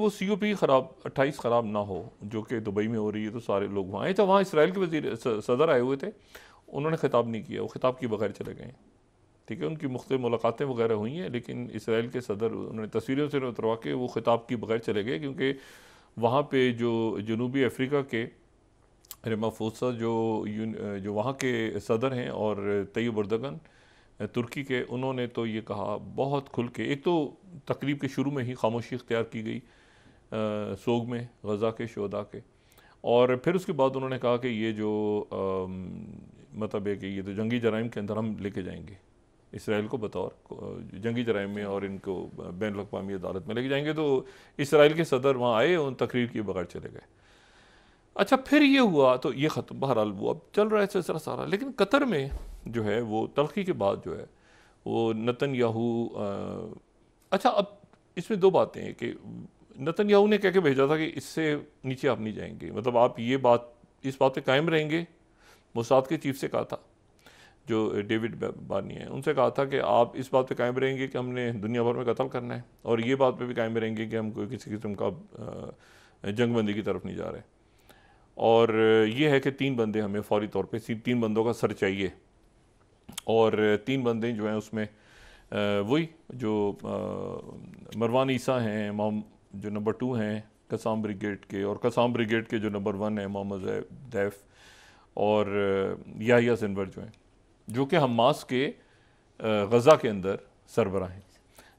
वो सी O P ख़राब अट्ठाईस ख़राब ना हो जो कि दुबई में हो रही है तो सारे लोग वहाँ आए थे वहाँ इसराइल के वजीर सदर आए हुए थे उन्होंने खिताब नहीं किया वो खिताब के बगैर चले गए ठीक है उनकी मुख्त मुलाकातें वगैरह हुई हैं लेकिन इसराइल के सदर उन्होंने तस्वीरों से उतरवा के वो खिताब के बगैर चले गए क्योंकि वहाँ पर जो जनूबी अफ्रीका के रेमाफोसा जो जो वहाँ के सदर हैं और तयब उर्दगन तुर्की के उन्होंने तो ये कहा बहुत खुल के एक तो तकरीब के शुरू में ही खामोशी इख्तियार की गई सोग में गज़ा के शोदा के और फिर उसके बाद उन्होंने कहा कि ये जो मतलब है कि ये तो जंगी जराइम के अंदर हम लेके जाएंगे इसराइल को बतौर जंगी जराइम में और इनको बैन अवी अदालत में लेके जाएंगे तो इसराइल के सदर वहाँ आए उन तकरीर के बगैर चले गए अच्छा फिर ये हुआ तो ये ख़त्म बहरहाल वो अब चल रहा है सिलसिला सारा लेकिन कतर में जो है वो तलखी के बाद जो है वो नतन याहू अच्छा अब इसमें दो बातें हैं कि नतन याहू ने कह के भेजा था कि इससे नीचे आप नहीं जाएंगे मतलब आप ये बात इस बात पे कायम रहेंगे मुसाद के चीफ से कहा था जो डेविड बानी है उनसे कहा था कि आप इस बात पे कायम रहेंगे कि हमने दुनिया भर में कत्ल करना है और ये बात पे भी कायम रहेंगे कि हम कोई किसी किस्म का जंगबंदी की तरफ नहीं जा रहे और ये है कि तीन बंदे हमें फौरी तौर पे तीन बंदों का सर चाहिए और तीन बंदे जो हैं उसमें वही जो मरवान ईसा हैं जो नंबर टू हैं कसाम ब्रिगेड के और कसाम ब्रिगेड के जो नंबर वन है मोहम्मद दैफ और याहिया सिनवर जो हैं जो कि हमास के गज़ा के अंदर सरबरा हैं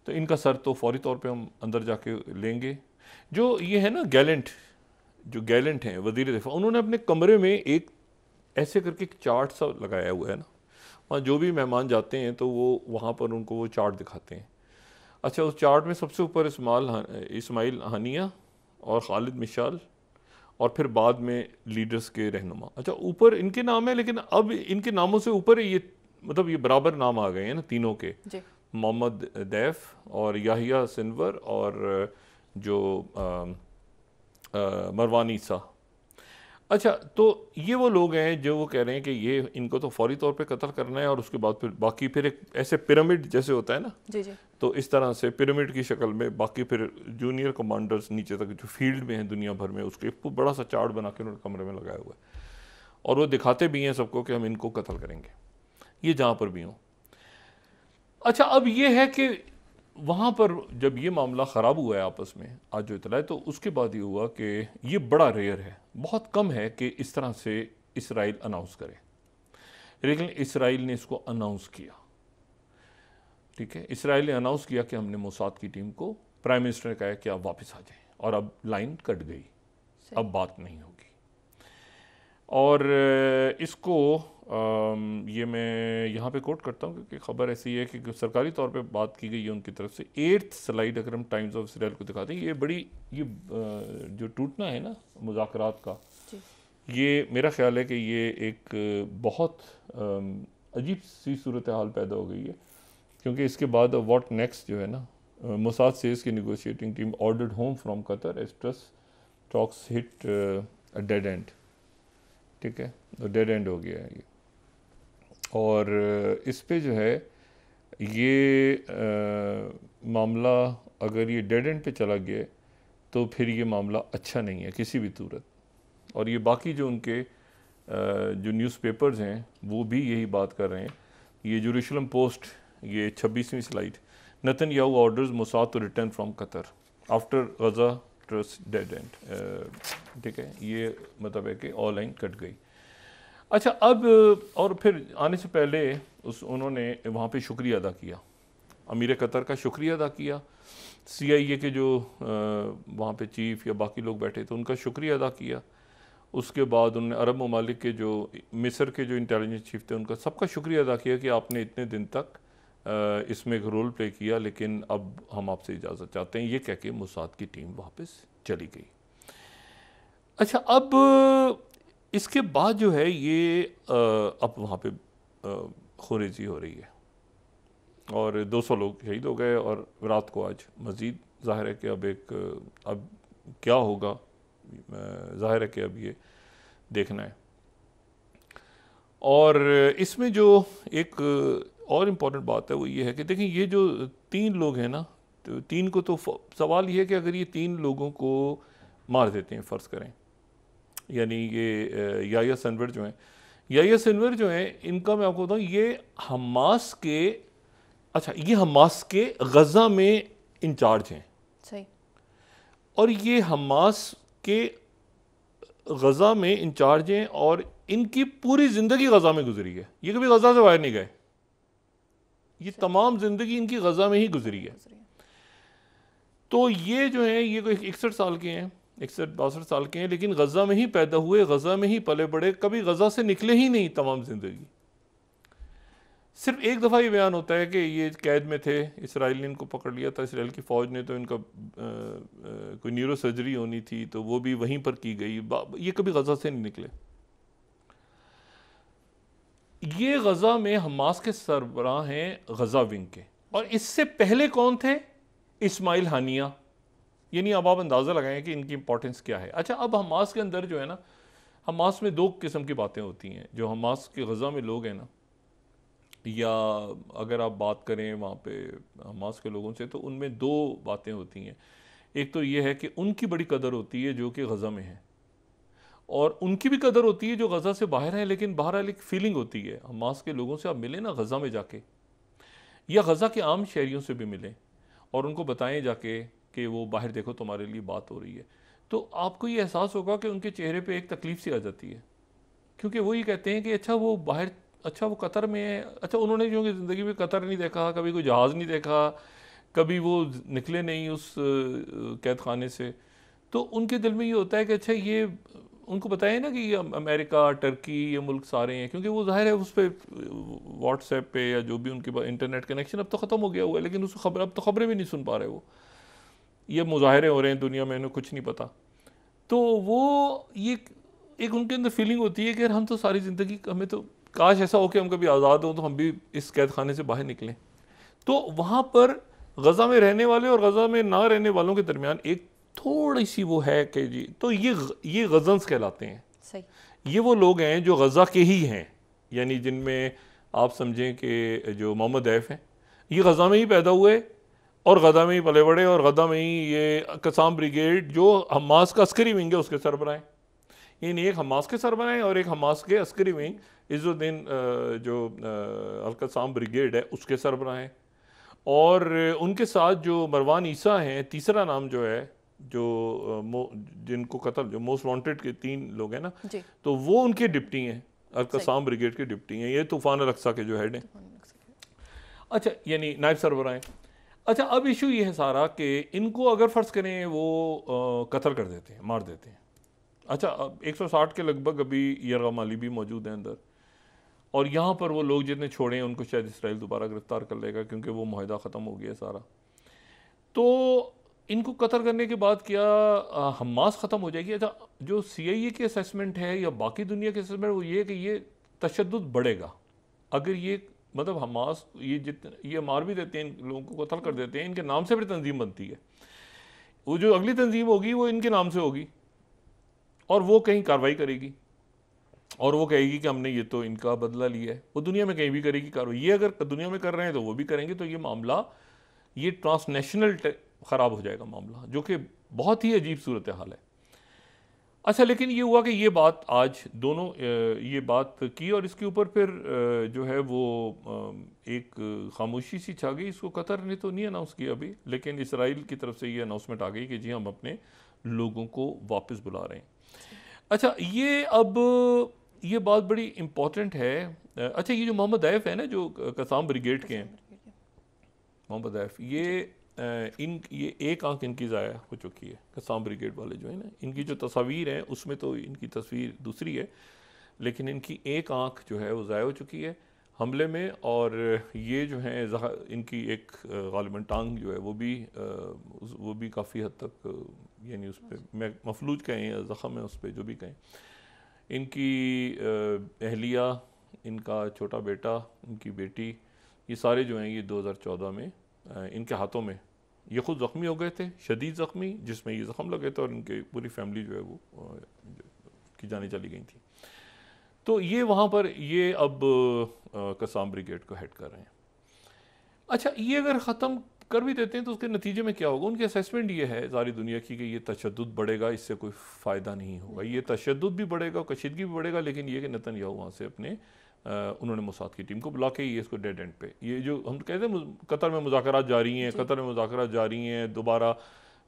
तो इनका सर तो फौरी तौर पे हम अंदर जाके लेंगे जो ये है ना गैलेंट जो गैलेंट हैं वजीर दफा उन्होंने अपने कमरे में एक ऐसे करके एक चार्ट सा लगाया हुआ है ना वहाँ जो भी मेहमान जाते हैं तो वो वहाँ पर उनको वो चार्ट दिखाते हैं अच्छा उस चार्ट में सबसे ऊपर इसमाल इसमाइल हनिया और खालिद मिशाल और फिर बाद में लीडर्स के रहनुमा अच्छा ऊपर इनके नाम है लेकिन अब इनके नामों से ऊपर ये मतलब ये बराबर नाम आ गए हैं ना तीनों के मोहम्मद दैफ और याहिया सिनवर और जो मरवानी सा अच्छा तो ये वो लोग हैं जो वो कह रहे हैं कि ये इनको तो फौरी तौर पे कत्ल करना है और उसके बाद फिर बाकी फिर एक ऐसे पिरामिड जैसे होता है ना जी जी तो इस तरह से पिरामिड की शक्ल में बाकी फिर जूनियर कमांडर्स नीचे तक जो फील्ड में हैं दुनिया भर में उसके बड़ा सा चार्ट बना के उन्होंने कमरे में लगाया हुआ है और वो दिखाते भी हैं सबको कि हम इनको कत्ल करेंगे ये जहाँ पर भी हों अच्छा अब ये है कि वहाँ पर जब ये मामला ख़राब हुआ है आपस में आज जो इतला है तो उसके बाद ये हुआ कि ये बड़ा रेयर है बहुत कम है कि इस तरह से इसराइल अनाउंस करे लेकिन इसराइल ने इसको अनाउंस किया ठीक है इसराइल ने अनाउंस किया कि हमने मोसाद की टीम को प्राइम मिनिस्टर ने कहा कि आप वापस आ जाएं और अब लाइन कट गई अब बात नहीं होगी और इसको ये मैं यहाँ पे कोट करता हूँ क्योंकि खबर ऐसी है कि सरकारी तौर पे बात की गई है उनकी तरफ से एट्थ स्लाइड अगर हम टाइम्स ऑफ इसराइल को दिखाते हैं ये बड़ी ये जो टूटना है ना मुजाकर का ये मेरा ख्याल है कि ये एक बहुत अजीब सी सूरत हाल पैदा हो गई है क्योंकि इसके बाद वॉट नेक्स्ट जो है ना मुसाद सेज की negotiating team ordered home from Qatar as truce talks hit dead end ठीक है डेड तो एंड हो गया है ये और इस पे जो है ये आ, मामला अगर ये डेड एंड पे चला गया तो फिर ये मामला अच्छा नहीं है किसी भी सूरत और ये बाकी जो उनके आ, जो न्यूज़पेपर्स हैं वो भी यही बात कर रहे हैं ये जुरूशलम पोस्ट ये छब्बीसवीं slide Netanyahu orders Mossad to return from Qatar after Gaza truce dead end ठीक है ये मतलब है कि ऑनलाइन कट गई अच्छा अब और फिर आने से पहले उस उन्होंने वहाँ पे शुक्रिया अदा किया अमीर कतर का शुक्रिया अदा किया सी आई ए के जो वहाँ पे चीफ या बाकी लोग बैठे थे उनका शुक्रिया अदा किया उसके बाद उन्होंने अरब ममालिक के जो मिस्र के जो इंटेलिजेंस चीफ थे उनका सबका शुक्रिया अदा किया कि आपने इतने दिन तक इसमें एक रोल प्ले किया लेकिन अब हम आपसे इजाज़त चाहते हैं ये कह के मुसाद की टीम वापस चली गई अच्छा अब इसके बाद जो है ये अब वहाँ पे खुरेजी हो रही है और 200 लोग शहीद हो गए और रात को आज मज़ीद ज़ाहिर है कि अब एक अब क्या होगा ज़ाहिर है कि अब ये देखना है और इसमें जो एक और इम्पॉर्टेंट बात है वो ये है कि देखें ये जो तीन लोग हैं ना तो तीन को तो सवाल ये है कि अगर ये तीन लोगों को मार देते हैं फ़र्ज़ करें यानी ये याया सनवर जो हैं याया सनवर जो हैं इनका मैं आपको बताऊँ ये हमास के अच्छा ये हमास के गज़ा में इंचार्ज हैं सही और ये हमास के गज़ा में इंचार्ज हैं और इनकी पूरी ज़िंदगी गज़ा में गुजरी है ये कभी गज़ा से बाहर नहीं गए ये तमाम ज़िंदगी इनकी गज़ा में ही गुजरी है तो ये जो है ये कोई इकसठ साल के हैं इकसठ बासठ साल के हैं लेकिन गज़ा में ही पैदा हुए गज़ा में ही पले बड़े कभी गज़ा से निकले ही नहीं तमाम ज़िंदगी सिर्फ एक दफ़ा ये बयान होता है कि ये कैद में थे इसराइल ने इनको पकड़ लिया था इसराइल की फ़ौज ने तो इनका आ, आ, कोई न्यूरो सर्जरी होनी थी तो वो भी वहीं पर की गई ये कभी गज़ा से नहीं निकले ये गज़ा में हमास के सरबराह हैं गज़ा विंग के और इससे पहले कौन थे इस्माइल हानिया यानी अब आप अंदाज़ा लगाएं कि इनकी इंपॉर्टेंस क्या है अच्छा अब हमास के अंदर जो है ना हमास में दो किस्म की बातें होती हैं जो हमास के गज़ा में लोग हैं ना या अगर आप बात करें वहाँ पे हमास के लोगों से तो उनमें दो बातें होती हैं एक तो ये है कि उनकी बड़ी कदर होती है जो कि गज़ा में है और उनकी भी कदर होती है जो गज़ा से बाहर हैं लेकिन बाहर एक फीलिंग होती है हमास के लोगों से आप मिलें ना गज़ा में जाके या गज़ा के आम शहरीों से भी मिलें और उनको बताएं जाके कि वो बाहर देखो तुम्हारे लिए बात हो रही है तो आपको ये एहसास होगा कि उनके चेहरे पे एक तकलीफ़ सी आ जाती है क्योंकि वो ये कहते हैं कि अच्छा वो बाहर अच्छा वो कतर में है अच्छा उन्होंने जो ज़िंदगी में कतर नहीं देखा कभी कोई जहाज़ नहीं देखा कभी वो निकले नहीं उस कैद खाने से तो उनके दिल में ये होता है कि अच्छा ये उनको बताए ना कि ये अमेरिका टर्की ये मुल्क सारे हैं क्योंकि वो जाहिर है उस पर व्हाट्सएप पे या जो भी उनके पास इंटरनेट कनेक्शन अब तो ख़त्म हो गया हुआ है लेकिन उस खबर अब तो खबरें भी नहीं सुन पा रहे वो ये मुजाहरे हो रहे हैं दुनिया में इन्हें कुछ नहीं पता तो वो ये एक उनके अंदर फीलिंग होती है कि यार हम तो सारी ज़िंदगी हमें तो काश ऐसा हो कि हम कभी आज़ाद हों तो हम भी इस कैद खाने से बाहर निकलें तो वहाँ पर गज़ा में रहने वाले और गज़ा में ना रहने वालों के दरमियान एक थोड़ी सी वो है कि जी तो ये ये गज़न्स कहलाते हैं सही ये वो लोग हैं जो गज़ा के ही हैं यानी जिनमें आप समझें कि जो मोहम्मद ऐफ हैं ये गज़ा में ही पैदा हुए और गदा में ही पले बड़े और गदा में ही ये कसाम ब्रिगेड जो हमास का अस्करी विंग है उसके सर ये यानी एक हमास के सरबरा और एक हमास के अस्करी विंग इज़ुद्दीन जो अलकसाम ब्रिगेड है उसके सरबरा हैं और उनके साथ जो मरवान ईसा हैं तीसरा नाम जो है जो जिनको कत्ल जो मोस्ट वांटेड के तीन लोग हैं ना तो वो उनके डिप्टी हैं अलकसाम ब्रिगेड के डिप्टी हैं ये तूफान अलक्सा के जो हेड हैं अच्छा यानी नायब सरबराह हैं अच्छा अब इशू ये है सारा कि इनको अगर फ़र्ज़ करें वो कत्ल कर देते हैं मार देते हैं अच्छा अब 160 के लगभग अभी यरगा माली भी मौजूद हैं अंदर और यहाँ पर वो लोग जितने छोड़े हैं उनको शायद इसराइल दोबारा गिरफ़्तार कर लेगा क्योंकि वो माहदा ख़त्म हो गया सारा तो इनको कतल करने के बाद क्या हमास ख़त्म हो जाएगी अच्छा जो सी आई ए की असमेंट है या बाकी दुनिया के असेसमेंट वो ये कि ये तशद बढ़ेगा अगर ये मतलब हमास ये जितने ये मार भी देते हैं इन लोगों को कतल कर देते हैं इनके नाम से भी तंजीम बनती है वो जो अगली तंजीम होगी वो इनके नाम से होगी और वो कहीं कार्रवाई करेगी और वो कहेगी कि हमने ये तो इनका बदला लिया है वो दुनिया में कहीं भी करेगी कार्रवाई ये अगर दुनिया में कर रहे हैं तो वो भी करेंगे तो ये मामला ये ट्रांसनेशनल ख़राब हो जाएगा मामला जो कि बहुत ही अजीब सूरत हाल है अच्छा लेकिन ये हुआ कि ये बात आज दोनों ये बात की और इसके ऊपर फिर जो है वो एक खामोशी सी छा गई इसको कतर ने तो नहीं अनाउंस किया अभी लेकिन इसराइल की तरफ से ये अनाउंसमेंट आ गई कि जी हम अपने लोगों को वापस बुला रहे हैं अच्छा ये अब ये बात बड़ी इम्पॉर्टेंट है अच्छा ये जो मोहम्मद ऐफ है ना जो कसाम ब्रिगेड के हैं मोहम्मद ऐफ ये इन ये एक आंख इनकी ज़ाया हो चुकी है कसाम ब्रिगेड वाले जो है ना इनकी जो तस्वीर है उसमें तो इनकी तस्वीर दूसरी है लेकिन इनकी एक आंख जो है वो ज़ाया हो चुकी है हमले में और ये जो है इनकी एक गालिबा टांग जो है वो भी वो भी काफ़ी हद तक यानी उस पर मैं मफलूज कहें या ज़ख़म है उस पर जो भी कहें इनकी अहलिया इनका छोटा बेटा इनकी बेटी ये सारे जो हैं ये 2014 में इनके हाथों में ये खुद ज़ख्मी हो गए थे शदीद ज़ख्मी जिसमें ये ज़ख्म लगे थे और इनके पूरी फैमिली जो है वो की जाने चली गई थी तो ये वहाँ पर ये अब कसाम ब्रिगेड को हेड कर रहे हैं अच्छा ये अगर ख़त्म कर भी देते हैं तो उसके नतीजे में क्या होगा उनकी असेसमेंट ये है सारी दुनिया की कि ये तशद बढ़ेगा इससे कोई फ़ायदा नहीं होगा ये तशद भी बढ़ेगा कशीदगी भी बढ़ेगा लेकिन ये कि नतन यह वहाँ से अपने उन्होंने मसाद की टीम को बुला के ही इसको डेड एंड पे ये जो हम तो कहते हैं कतर में मुजाकर जारी हैं कतर में मुजाकर जारी हैं दोबारा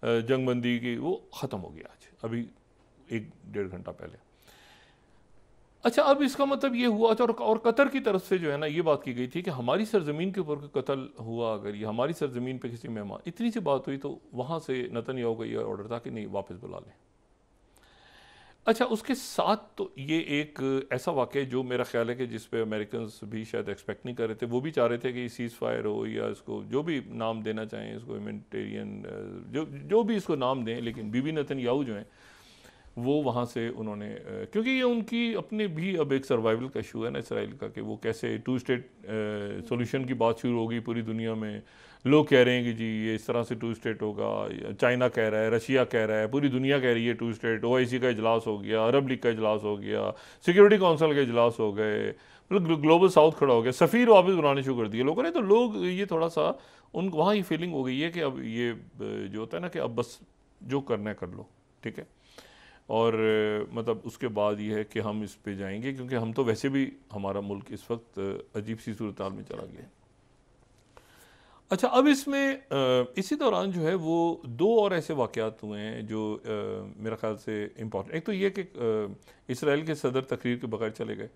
जंग बंदी की वो ख़त्म हो गया आज अभी एक डेढ़ घंटा पहले अच्छा अब इसका मतलब ये हुआ अच्छा, और और कतर की तरफ से जो है ना ये बात की गई थी कि हमारी सरजमीन के ऊपर कत्ल हुआ अगर ये हमारी सरजमीन पे किसी मेहमान इतनी सी बात हुई तो वहाँ से नतन याओ का ये ऑर्डर था कि नहीं वापस बुला लें अच्छा उसके साथ तो ये एक ऐसा वाक़ जो मेरा ख्याल है कि जिस पे अमेरिकन भी शायद एक्सपेक्ट नहीं कर रहे थे वो भी चाह रहे थे कि सीज़ फायर हो या इसको जो भी नाम देना चाहें इसको ह्यूमटेरियन जो जो भी इसको नाम दें लेकिन बीबी नतन याहू जो हैं वो वहाँ से उन्होंने क्योंकि ये उनकी अपने भी अब एक सर्वाइवल का इशू है ना इसराइल का कि वो कैसे टू स्टेट सॉल्यूशन की बात शुरू होगी पूरी दुनिया में लोग कह रहे हैं कि जी ये इस तरह से टू स्टेट होगा चाइना कह रहा है रशिया कह रहा है पूरी दुनिया कह रही है टू स्टेट ओ का इजलास हो गया अरब लीग का इजलास हो गया सिक्योरिटी काउंसिल के इजलास हो गए मतलब ग्लोबल साउथ खड़ा हो गया सफ़ीर वापस बुलाने शुरू कर दिए लोगों ने तो लोग ये थोड़ा सा उन वहाँ ये फीलिंग हो गई है कि अब ये जो होता है ना कि अब बस जो करना है कर लो ठीक है और मतलब उसके बाद ये है कि हम इस पे जाएंगे क्योंकि हम तो वैसे भी हमारा मुल्क इस वक्त अजीब सी सूरत में चला गया अच्छा अब इसमें इसी दौरान जो है वो दो और ऐसे वाक़ात हुए हैं जो मेरा ख्याल से इम्पॉर्टेंट एक तो ये कि इसराइल के सदर तकरीर के बगैर चले गए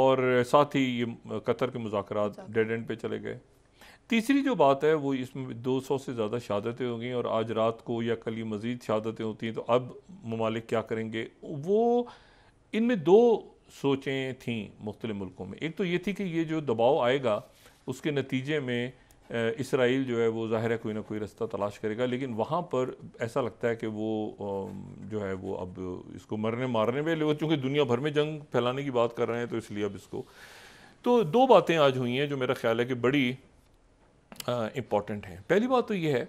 और साथ ही ये कतर के मुजाकर डेड एंड पे चले गए तीसरी जो बात है वो इसमें दो सौ से ज़्यादा शहादतें हो गई और आज रात को या कल ही मज़ीद शहादतें होती हैं तो अब ममालिक क्या करेंगे वो इनमें दो सोचें थीं मुख्तलि मुल्कों में एक तो ये थी कि ये जो दबाव आएगा उसके नतीजे में इसराइल जो है वो ज़ाहिर है कोई ना कोई रास्ता तलाश करेगा लेकिन वहाँ पर ऐसा लगता है कि वो जो है वो अब इसको मरने मारने में वो चूँकि दुनिया भर में जंग फैलाने की बात कर रहे हैं तो इसलिए अब इसको तो दो बातें आज हुई हैं जो मेरा ख्याल है कि बड़ी इम्पॉर्टेंट हैं पहली बात तो ये है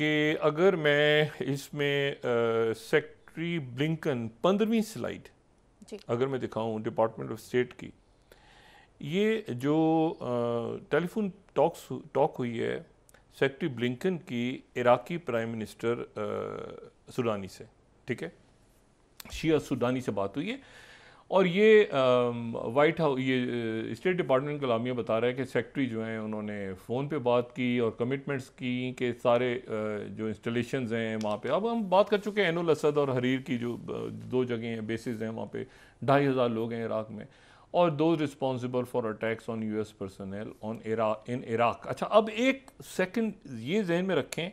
कि अगर मैं इसमें सेक्रेटरी ब्लिंकन पंद्रहवीं स्लाइड अगर मैं दिखाऊं डिपार्टमेंट ऑफ स्टेट की ये जो टेलीफोन टॉक्स टॉक हुई है सेक्रेटरी ब्लिंकन की इराकी प्राइम मिनिस्टर सुडानी से ठीक है शिया सुडानी से बात हुई है और ये वाइट हाउस ये स्टेट डिपार्टमेंट लामिया बता रहा है कि सेक्रेटरी जो हैं उन्होंने फ़ोन पे बात की और कमिटमेंट्स की कि सारे जो इंस्टॉलेशंस हैं वहाँ पे अब हम बात कर चुके हैं एनुल असद और हरीर की जो दो जगह हैं बेसिस हैं वहाँ पे ढाई हज़ार लोग हैं इराक़ में और दो responsible for attacks on U S personnel on in Iraq अच्छा अब एक सेकेंड ये जहन में रखें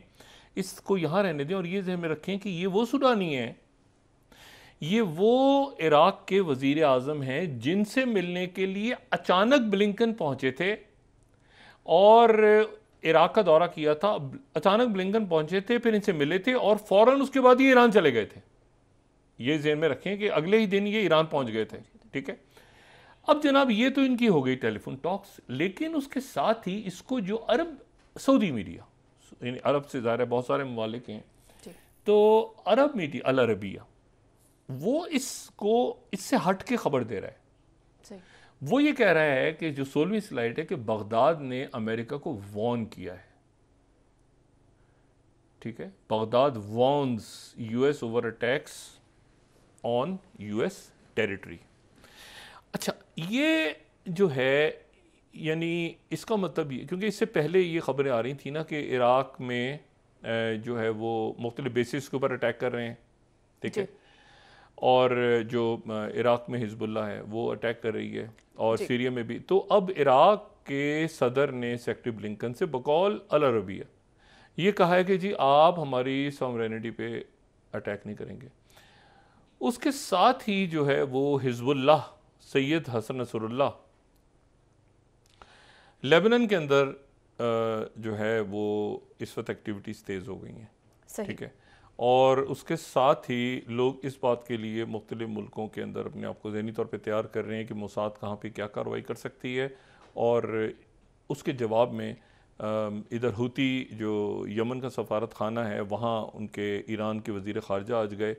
इसको यहाँ रहने दें और ये जहन में रखें कि ये वो सुडानी है ये वो इराक़ के वज़ी अजम हैं जिनसे मिलने के लिए अचानक ब्लिंकन पहुँचे थे और इराक़ का दौरा किया था अचानक ब्लिंकन पहुंचे थे फिर इनसे मिले थे और फ़ौर उसके बाद ये ईरान चले गए थे ये जेन में रखें कि अगले ही दिन ये ईरान पहुंच गए थे ठीक है अब जनाब ये तो इनकी हो गई टेलीफोन टॉक्स लेकिन उसके साथ ही इसको जो अरब सऊदी मीडिया अरब से ज़्यादा बहुत सारे ममालिक हैं तो अरब मीडिया अल अरबिया वो इसको इससे हट के खबर दे रहा है वो ये कह रहा है कि जो सोलहवीं स्लाइड है कि बगदाद ने अमेरिका को वॉन किया है ठीक है Baghdad warns US over attacks on US territory अच्छा ये जो है यानी इसका मतलब ये क्योंकि इससे पहले ये खबरें आ रही थी ना कि इराक में जो है वो मुख्तलिफ बेसिस के ऊपर अटैक कर रहे हैं ठीक है और जो इराक़ में हिजबुल्ला है वो अटैक कर रही है और सीरिया में भी तो अब इराक़ के सदर ने सेक्रेटरी ब्लिंकन से बकौल अल अरबिया ये कहा है कि जी आप हमारी सॉमरेनिटी पे अटैक नहीं करेंगे उसके साथ ही जो है वो Hezbollah Sayyed Hassan Nasrallah Lebanon के अंदर जो है वो इस वक्त एक्टिविटीज़ तेज़ हो गई हैं ठीक है और उसके साथ ही लोग इस बात के लिए मुख्तलि मुल्कों के अंदर अपने आप को जहनी तौर पर तैयार कर रहे हैं कि मसाद कहाँ पर क्या कार्रवाई कर सकती है और उसके जवाब में इधर हूती जो यमन का सफारत खाना है वहाँ उनके ईरान के वज़ी ख़ारजा आज गए